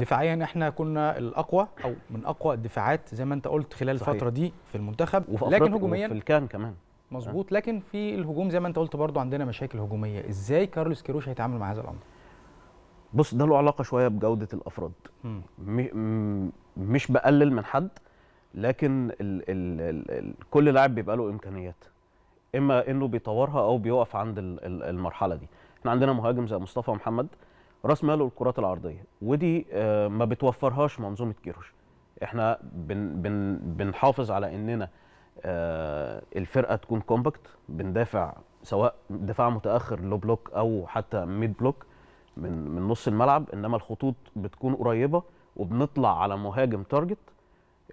دفاعيا احنا كنا الاقوى او من اقوى الدفاعات زي ما انت قلت خلال صحيح. الفتره دي في المنتخب وفي لكن هجوميا في الكان كمان مظبوط لكن في الهجوم زي ما انت قلت برضو عندنا مشاكل هجوميه ازاي كارلوس كيروش هيتعامل مع هذا الامر بص ده له علاقه شويه بجوده الافراد مش بقلل من حد لكن الـ الـ الـ الـ كل لاعب بيبقى له امكانيات اما انه بيطورها او بيوقف عند المرحله دي احنا عندنا مهاجم زي مصطفى محمد راس ماله الكرات العرضيه ودي آه، ما بتوفرهاش منظومه كيروش احنا بن بن بنحافظ على اننا آه، الفرقه تكون كومباكت بندافع سواء دفاع متاخر لو بلوك او حتى ميد بلوك من من نص الملعب انما الخطوط بتكون قريبه وبنطلع على مهاجم تارجت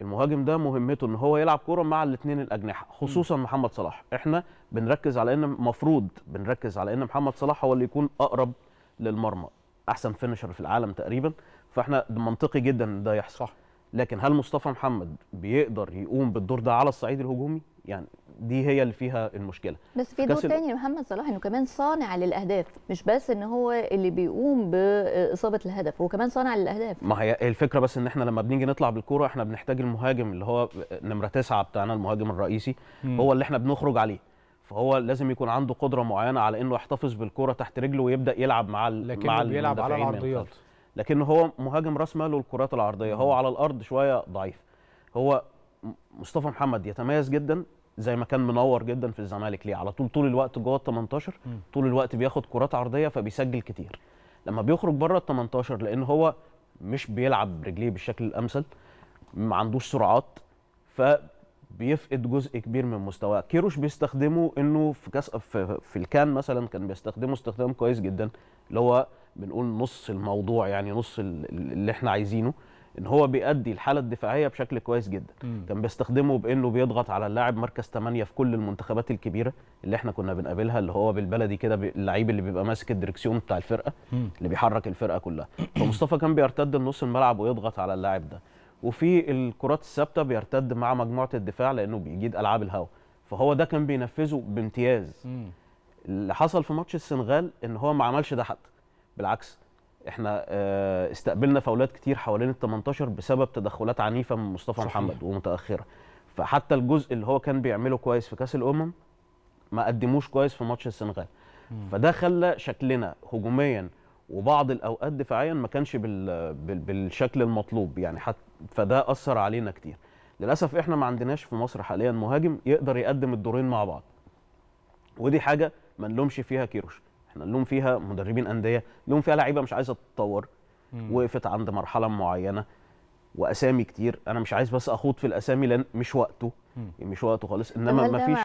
المهاجم ده مهمته ان هو يلعب كوره مع الاثنين الاجنحه خصوصا محمد صلاح احنا بنركز على ان المفروض بنركز على ان محمد صلاح هو اللي يكون اقرب للمرمى احسن فينشر في العالم تقريبا فاحنا منطقي جدا ان ده يحصل صح. لكن هل مصطفى محمد بيقدر يقوم بالدور ده على الصعيد الهجومي يعني دي هي اللي فيها المشكله بس في دور تاني لمحمد صلاح انه كمان صانع للاهداف مش بس ان هو اللي بيقوم باصابه الهدف هو كمان صانع للاهداف ما هي الفكره بس ان احنا لما بنيجي نطلع بالكوره احنا بنحتاج المهاجم اللي هو نمره تسعة بتاعنا المهاجم الرئيسي م. هو اللي احنا بنخرج عليه فهو لازم يكون عنده قدره معينه على انه يحتفظ بالكره تحت رجله ويبدا يلعب مع لكنه مع بيلعب على يعني العرضيات لكن هو مهاجم راس ماله الكرات العرضيه هو على الارض شويه ضعيف هو مصطفى محمد يتميز جدا زي ما كان منور جدا في الزمالك ليه على طول طول الوقت جوه ال 18 طول الوقت بياخد كرات عرضيه فبيسجل كتير لما بيخرج بره ال 18 لان هو مش بيلعب برجليه بالشكل الامثل ما عندوش سرعات ف بيفقد جزء كبير من مستواه كيروش بيستخدمه انه في كاس في, في الكان مثلا كان بيستخدمه استخدام كويس جدا اللي هو بنقول نص الموضوع يعني نص اللي احنا عايزينه ان هو بيأدي الحاله الدفاعيه بشكل كويس جدا م. كان بيستخدمه بانه بيضغط على اللاعب مركز 8 في كل المنتخبات الكبيره اللي احنا كنا بنقابلها اللي هو بالبلدي كده اللعيب اللي بيبقى ماسك الدركسيون بتاع الفرقه م. اللي بيحرك الفرقه كلها فمصطفى كان بيرتد لنص الملعب ويضغط على اللاعب ده وفي الكرات الثابته بيرتد مع مجموعه الدفاع لانه بيجيد العاب الهوا فهو ده كان بينفذه بامتياز اللي حصل في ماتش السنغال ان هو ما عملش ده حتى بالعكس احنا آه، استقبلنا فاولات كتير حوالين ال 18 بسبب تدخلات عنيفه من مصطفى صحيح. محمد ومتاخره فحتى الجزء اللي هو كان بيعمله كويس في كاس الامم ما قدموش كويس في ماتش السنغال فده خلى شكلنا هجوميا وبعض الاوقات دفاعيا ما كانش بال... بال... بالشكل المطلوب يعني حت... فده اثر علينا كتير للاسف احنا ما عندناش في مصر حاليا مهاجم يقدر يقدم الدورين مع بعض ودي حاجه ما نلومش فيها كيروش احنا نلوم فيها مدربين انديه نلوم فيها لعيبه مش عايزه تتطور وقفت عند مرحله معينه واسامي كتير انا مش عايز بس اخوض في الاسامي لان مش وقته مش وقته خالص انما ما فيش